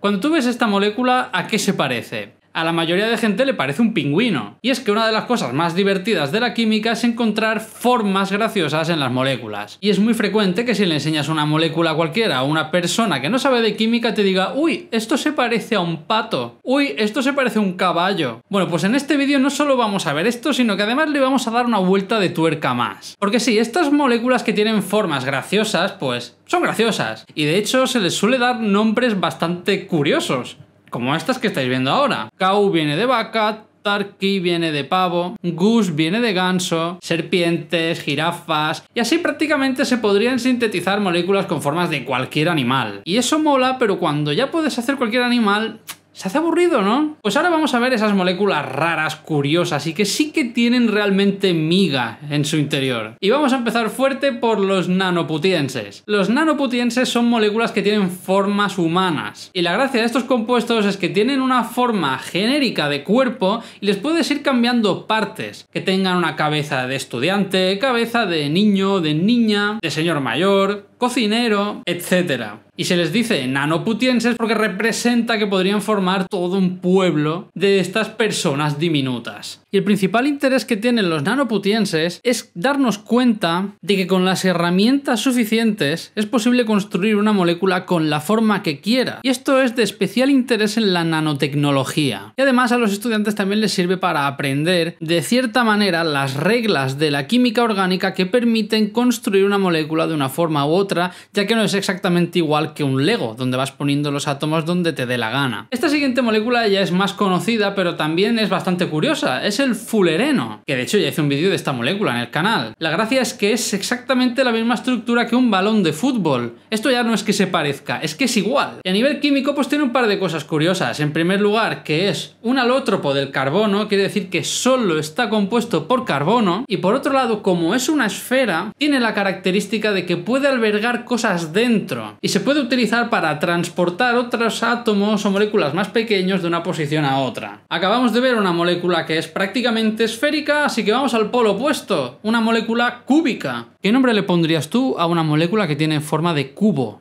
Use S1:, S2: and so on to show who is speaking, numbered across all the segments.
S1: Cuando tú ves esta molécula, ¿a qué se parece? a la mayoría de gente le parece un pingüino. Y es que una de las cosas más divertidas de la química es encontrar formas graciosas en las moléculas. Y es muy frecuente que si le enseñas una molécula cualquiera a una persona que no sabe de química te diga, uy, esto se parece a un pato, uy, esto se parece a un caballo. Bueno, pues en este vídeo no solo vamos a ver esto, sino que además le vamos a dar una vuelta de tuerca más. Porque sí, estas moléculas que tienen formas graciosas, pues son graciosas. Y de hecho se les suele dar nombres bastante curiosos como estas que estáis viendo ahora. Kau viene de vaca, Tarki viene de pavo, Goose viene de ganso, serpientes, jirafas, y así prácticamente se podrían sintetizar moléculas con formas de cualquier animal. Y eso mola, pero cuando ya puedes hacer cualquier animal, se hace aburrido, ¿no? Pues ahora vamos a ver esas moléculas raras, curiosas y que sí que tienen realmente miga en su interior. Y vamos a empezar fuerte por los nanoputienses. Los nanoputienses son moléculas que tienen formas humanas. Y la gracia de estos compuestos es que tienen una forma genérica de cuerpo y les puedes ir cambiando partes. Que tengan una cabeza de estudiante, cabeza de niño, de niña, de señor mayor, cocinero, etc. Y se les dice nanoputienses porque representa que podrían formar todo un pueblo de estas personas diminutas. Y el principal interés que tienen los nanoputienses es darnos cuenta de que con las herramientas suficientes es posible construir una molécula con la forma que quiera. Y esto es de especial interés en la nanotecnología. Y además a los estudiantes también les sirve para aprender de cierta manera las reglas de la química orgánica que permiten construir una molécula de una forma u otra, ya que no es exactamente igual que un Lego, donde vas poniendo los átomos donde te dé la gana. Esta siguiente molécula ya es más conocida, pero también es bastante curiosa. Es el fulereno, que de hecho ya hice un vídeo de esta molécula en el canal. La gracia es que es exactamente la misma estructura que un balón de fútbol. Esto ya no es que se parezca, es que es igual. Y a nivel químico pues tiene un par de cosas curiosas. En primer lugar, que es un alótropo del carbono, quiere decir que solo está compuesto por carbono. Y por otro lado, como es una esfera, tiene la característica de que puede albergar cosas dentro. Y se puede utilizar para transportar otros átomos o moléculas más pequeños de una posición a otra. Acabamos de ver una molécula que es prácticamente prácticamente esférica, así que vamos al polo opuesto, una molécula cúbica. ¿Qué nombre le pondrías tú a una molécula que tiene forma de cubo?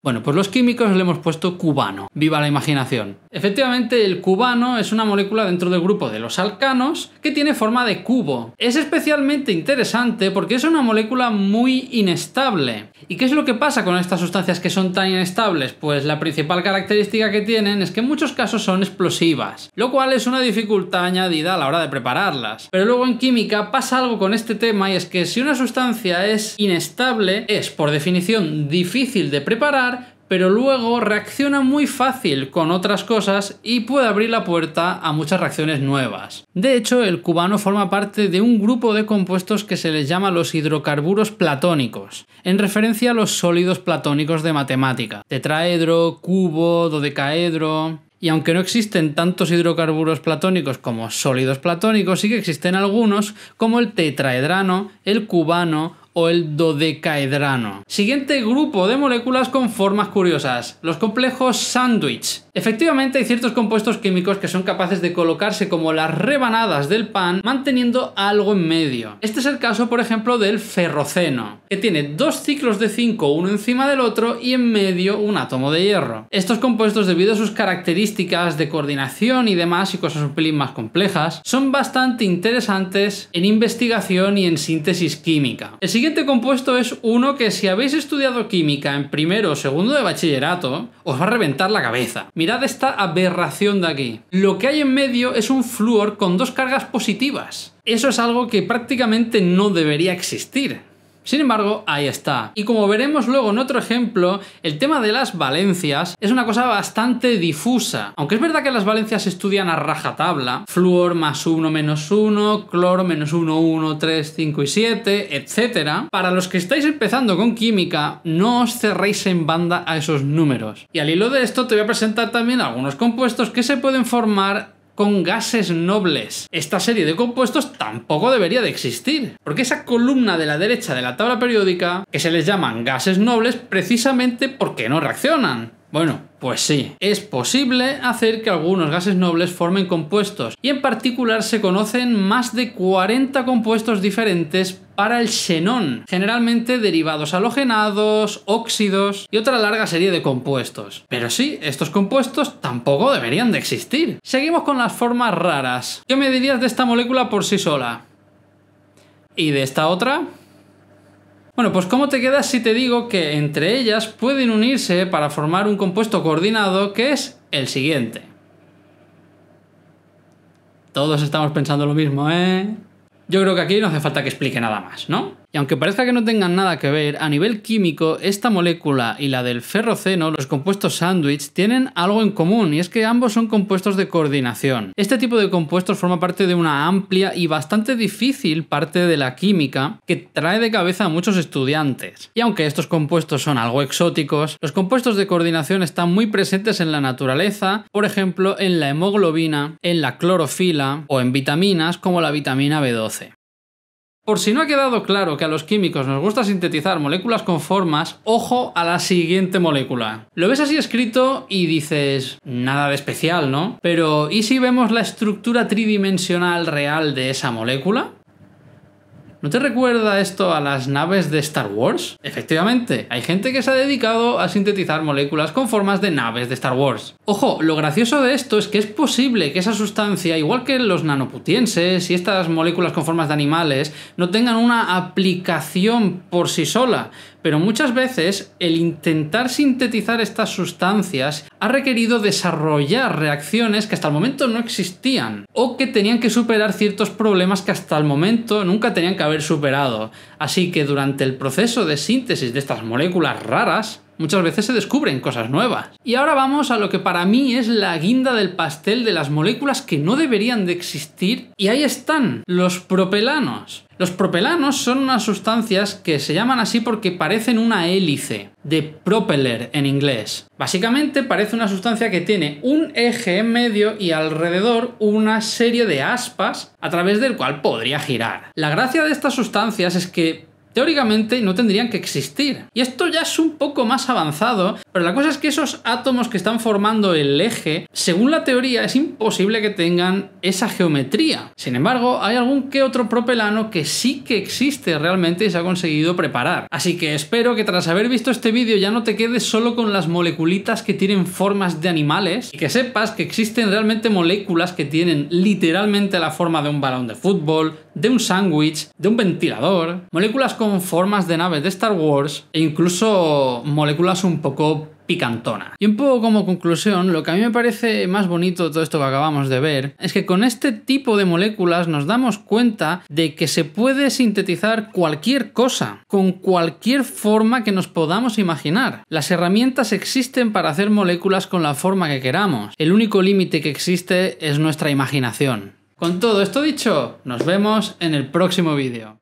S1: Bueno, pues los químicos le hemos puesto cubano. ¡Viva la imaginación! Efectivamente, el cubano es una molécula dentro del grupo de los alcanos que tiene forma de cubo. Es especialmente interesante porque es una molécula muy inestable. ¿Y qué es lo que pasa con estas sustancias que son tan inestables? Pues la principal característica que tienen es que en muchos casos son explosivas, lo cual es una dificultad añadida a la hora de prepararlas. Pero luego en química pasa algo con este tema y es que si una sustancia es inestable, es por definición difícil de preparar pero luego reacciona muy fácil con otras cosas y puede abrir la puerta a muchas reacciones nuevas. De hecho, el cubano forma parte de un grupo de compuestos que se les llama los hidrocarburos platónicos, en referencia a los sólidos platónicos de matemática, tetraedro, cubo, dodecaedro... Y aunque no existen tantos hidrocarburos platónicos como sólidos platónicos, sí que existen algunos como el tetraedrano, el cubano o el dodecaedrano. Siguiente grupo de moléculas con formas curiosas, los complejos sándwich. Efectivamente, hay ciertos compuestos químicos que son capaces de colocarse como las rebanadas del pan, manteniendo algo en medio. Este es el caso, por ejemplo, del ferroceno, que tiene dos ciclos de 5 uno encima del otro y en medio un átomo de hierro. Estos compuestos, debido a sus características de coordinación y demás, y cosas un pelín más complejas, son bastante interesantes en investigación y en síntesis química. El siguiente compuesto es uno que si habéis estudiado química en primero o segundo de bachillerato, os va a reventar la cabeza. De esta aberración de aquí. Lo que hay en medio es un flúor con dos cargas positivas. Eso es algo que prácticamente no debería existir. Sin embargo, ahí está. Y como veremos luego en otro ejemplo, el tema de las valencias es una cosa bastante difusa. Aunque es verdad que las valencias se estudian a rajatabla, fluor más 1 menos 1, cloro menos 1, 1, 3, 5 y 7, etc. Para los que estáis empezando con química, no os cerréis en banda a esos números. Y al hilo de esto te voy a presentar también algunos compuestos que se pueden formar con gases nobles. Esta serie de compuestos tampoco debería de existir, porque esa columna de la derecha de la tabla periódica, que se les llaman gases nobles precisamente porque no reaccionan. Bueno, pues sí, es posible hacer que algunos gases nobles formen compuestos, y en particular se conocen más de 40 compuestos diferentes para el xenón, generalmente derivados halogenados, óxidos y otra larga serie de compuestos. Pero sí, estos compuestos tampoco deberían de existir. Seguimos con las formas raras. ¿Qué me dirías de esta molécula por sí sola? ¿Y de esta otra? Bueno, pues ¿cómo te quedas si te digo que entre ellas pueden unirse para formar un compuesto coordinado que es el siguiente? Todos estamos pensando lo mismo, ¿eh? Yo creo que aquí no hace falta que explique nada más, ¿no? Y aunque parezca que no tengan nada que ver, a nivel químico, esta molécula y la del ferroceno, los compuestos sándwich, tienen algo en común, y es que ambos son compuestos de coordinación. Este tipo de compuestos forma parte de una amplia y bastante difícil parte de la química que trae de cabeza a muchos estudiantes. Y aunque estos compuestos son algo exóticos, los compuestos de coordinación están muy presentes en la naturaleza, por ejemplo en la hemoglobina, en la clorofila o en vitaminas como la vitamina B12. Por si no ha quedado claro que a los químicos nos gusta sintetizar moléculas con formas, ojo a la siguiente molécula. Lo ves así escrito y dices, nada de especial, ¿no? Pero ¿y si vemos la estructura tridimensional real de esa molécula? ¿No te recuerda esto a las naves de Star Wars? Efectivamente, hay gente que se ha dedicado a sintetizar moléculas con formas de naves de Star Wars. Ojo, lo gracioso de esto es que es posible que esa sustancia, igual que los nanoputienses y estas moléculas con formas de animales, no tengan una aplicación por sí sola, pero muchas veces el intentar sintetizar estas sustancias ha requerido desarrollar reacciones que hasta el momento no existían o que tenían que superar ciertos problemas que hasta el momento nunca tenían que haber superado. Así que durante el proceso de síntesis de estas moléculas raras, Muchas veces se descubren cosas nuevas. Y ahora vamos a lo que para mí es la guinda del pastel de las moléculas que no deberían de existir. Y ahí están, los propelanos. Los propelanos son unas sustancias que se llaman así porque parecen una hélice, de propeller en inglés. Básicamente parece una sustancia que tiene un eje en medio y alrededor una serie de aspas a través del cual podría girar. La gracia de estas sustancias es que teóricamente no tendrían que existir. Y esto ya es un poco más avanzado pero la cosa es que esos átomos que están formando el eje, según la teoría, es imposible que tengan esa geometría. Sin embargo, hay algún que otro propelano que sí que existe realmente y se ha conseguido preparar. Así que espero que tras haber visto este vídeo ya no te quedes solo con las moleculitas que tienen formas de animales y que sepas que existen realmente moléculas que tienen literalmente la forma de un balón de fútbol, de un sándwich, de un ventilador, moléculas con formas de naves de Star Wars e incluso moléculas un poco picantona. Y un poco como conclusión, lo que a mí me parece más bonito de todo esto que acabamos de ver es que con este tipo de moléculas nos damos cuenta de que se puede sintetizar cualquier cosa, con cualquier forma que nos podamos imaginar. Las herramientas existen para hacer moléculas con la forma que queramos. El único límite que existe es nuestra imaginación. Con todo esto dicho, nos vemos en el próximo vídeo.